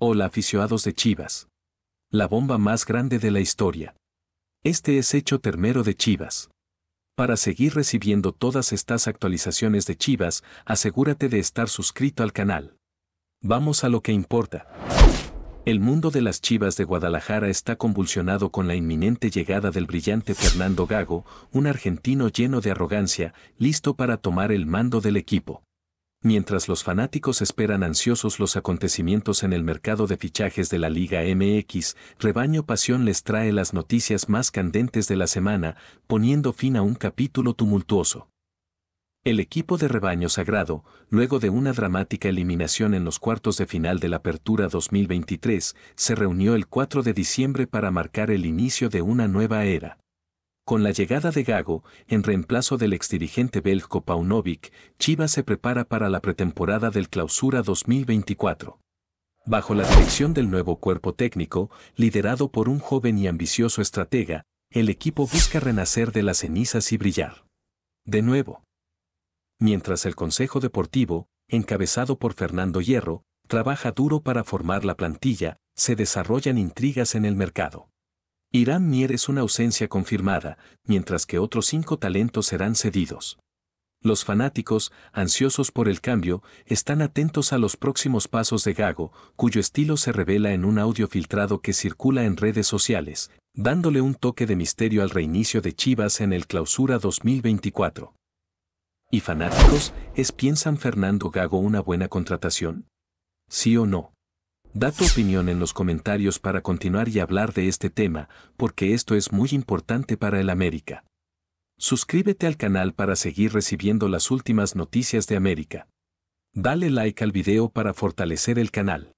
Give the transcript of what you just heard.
Hola aficionados de Chivas. La bomba más grande de la historia. Este es Hecho Termero de Chivas. Para seguir recibiendo todas estas actualizaciones de Chivas, asegúrate de estar suscrito al canal. Vamos a lo que importa. El mundo de las Chivas de Guadalajara está convulsionado con la inminente llegada del brillante Fernando Gago, un argentino lleno de arrogancia, listo para tomar el mando del equipo mientras los fanáticos esperan ansiosos los acontecimientos en el mercado de fichajes de la Liga MX, Rebaño Pasión les trae las noticias más candentes de la semana, poniendo fin a un capítulo tumultuoso. El equipo de Rebaño Sagrado, luego de una dramática eliminación en los cuartos de final de la Apertura 2023, se reunió el 4 de diciembre para marcar el inicio de una nueva era. Con la llegada de Gago, en reemplazo del exdirigente belgo Paunovic, Chivas se prepara para la pretemporada del Clausura 2024. Bajo la dirección del nuevo cuerpo técnico, liderado por un joven y ambicioso estratega, el equipo busca renacer de las cenizas y brillar. De nuevo. Mientras el Consejo Deportivo, encabezado por Fernando Hierro, trabaja duro para formar la plantilla, se desarrollan intrigas en el mercado. Irán Mier es una ausencia confirmada, mientras que otros cinco talentos serán cedidos. Los fanáticos, ansiosos por el cambio, están atentos a los próximos pasos de Gago, cuyo estilo se revela en un audio filtrado que circula en redes sociales, dándole un toque de misterio al reinicio de Chivas en el Clausura 2024. ¿Y fanáticos, es piensan Fernando Gago una buena contratación? ¿Sí o no? Da tu opinión en los comentarios para continuar y hablar de este tema, porque esto es muy importante para el América. Suscríbete al canal para seguir recibiendo las últimas noticias de América. Dale like al video para fortalecer el canal.